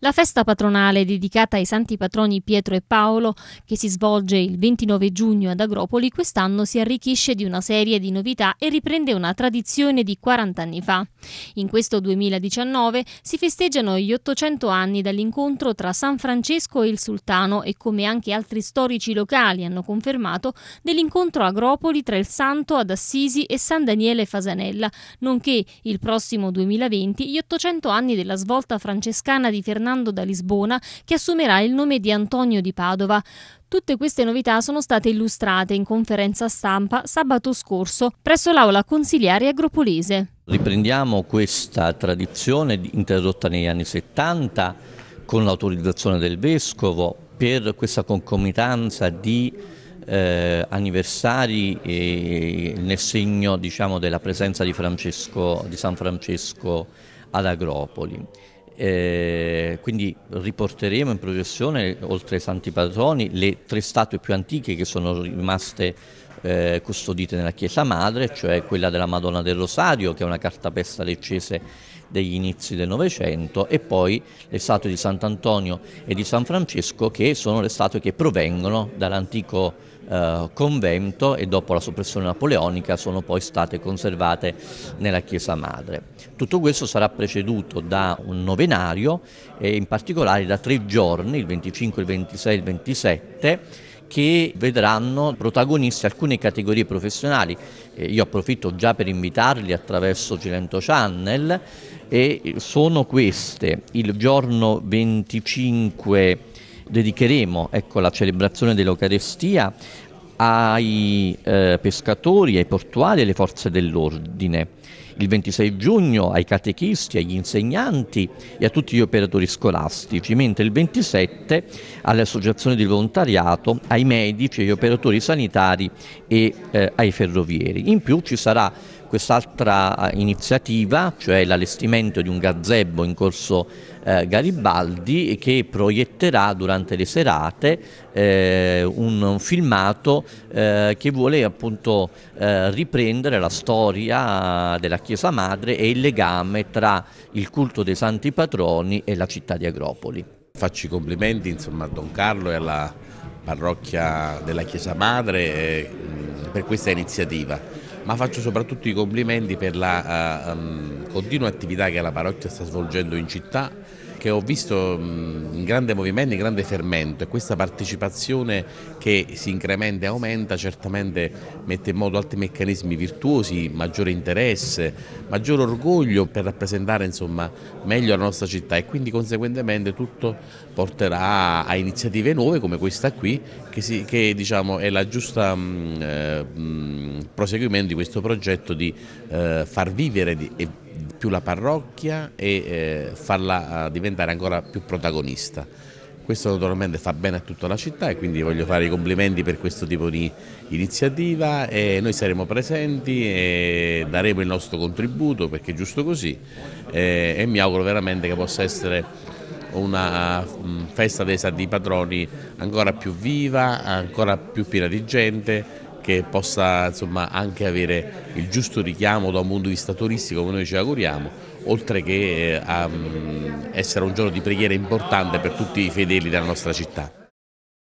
La festa patronale dedicata ai santi patroni Pietro e Paolo, che si svolge il 29 giugno ad Agropoli, quest'anno si arricchisce di una serie di novità e riprende una tradizione di 40 anni fa. In questo 2019 si festeggiano gli 800 anni dall'incontro tra San Francesco e il Sultano e come anche altri storici locali hanno confermato, dell'incontro Agropoli tra il Santo ad Assisi e San Daniele Fasanella, nonché il prossimo 2020 gli 800 anni della svolta francescana di Fernando Fernando da Lisbona, che assumerà il nome di Antonio di Padova. Tutte queste novità sono state illustrate in conferenza stampa sabato scorso presso l'aula consiliare agropolese. Riprendiamo questa tradizione interrotta negli anni 70 con l'autorizzazione del Vescovo per questa concomitanza di eh, anniversari eh, nel segno diciamo, della presenza di, di San Francesco ad Agropoli. Eh, quindi riporteremo in processione, oltre ai santi patroni, le tre statue più antiche che sono rimaste eh, custodite nella chiesa madre, cioè quella della Madonna del Rosario, che è una cartapesta leccese degli inizi del Novecento, e poi le statue di Sant'Antonio e di San Francesco, che sono le statue che provengono dall'antico eh, convento e dopo la soppressione napoleonica sono poi state conservate nella chiesa madre. Tutto questo sarà preceduto da un novenario e in particolare da tre giorni, il 25, il 26 e il 27, che vedranno protagoniste alcune categorie professionali. Eh, io approfitto già per invitarli attraverso Cilento Channel e sono queste. Il giorno 25 dedicheremo ecco, la celebrazione dell'Eucarestia ai eh, pescatori, ai portuali e alle forze dell'ordine il 26 giugno ai catechisti, agli insegnanti e a tutti gli operatori scolastici, mentre il 27 alle associazioni di volontariato, ai medici, agli operatori sanitari e eh, ai ferrovieri. In più ci sarà quest'altra eh, iniziativa, cioè l'allestimento di un gazebo in corso eh, Garibaldi che proietterà durante le serate eh, un filmato eh, che vuole appunto eh, riprendere la storia della Chiesa Chiesa Madre e il legame tra il culto dei Santi Patroni e la città di Agropoli. Faccio i complimenti insomma, a Don Carlo e alla parrocchia della Chiesa Madre eh, per questa iniziativa, ma faccio soprattutto i complimenti per la uh, um, continua attività che la parrocchia sta svolgendo in città che ho visto in grande movimento, in grande fermento e questa partecipazione che si incrementa e aumenta certamente mette in moto altri meccanismi virtuosi, maggiore interesse, maggior orgoglio per rappresentare insomma, meglio la nostra città e quindi conseguentemente tutto porterà a iniziative nuove come questa qui che, si, che diciamo, è la giusta mh, eh, mh, proseguimento di questo progetto di eh, far vivere di, e più la parrocchia e eh, farla eh, diventare ancora più protagonista. Questo naturalmente fa bene a tutta la città e quindi voglio fare i complimenti per questo tipo di iniziativa e noi saremo presenti e daremo il nostro contributo perché è giusto così e, e mi auguro veramente che possa essere una mm, festa dei santi patroni ancora più viva, ancora più piena di gente che possa insomma, anche avere il giusto richiamo da un punto di vista turistico come noi ci auguriamo oltre che eh, a mm, essere un giorno di preghiera importante per tutti i fedeli della nostra città.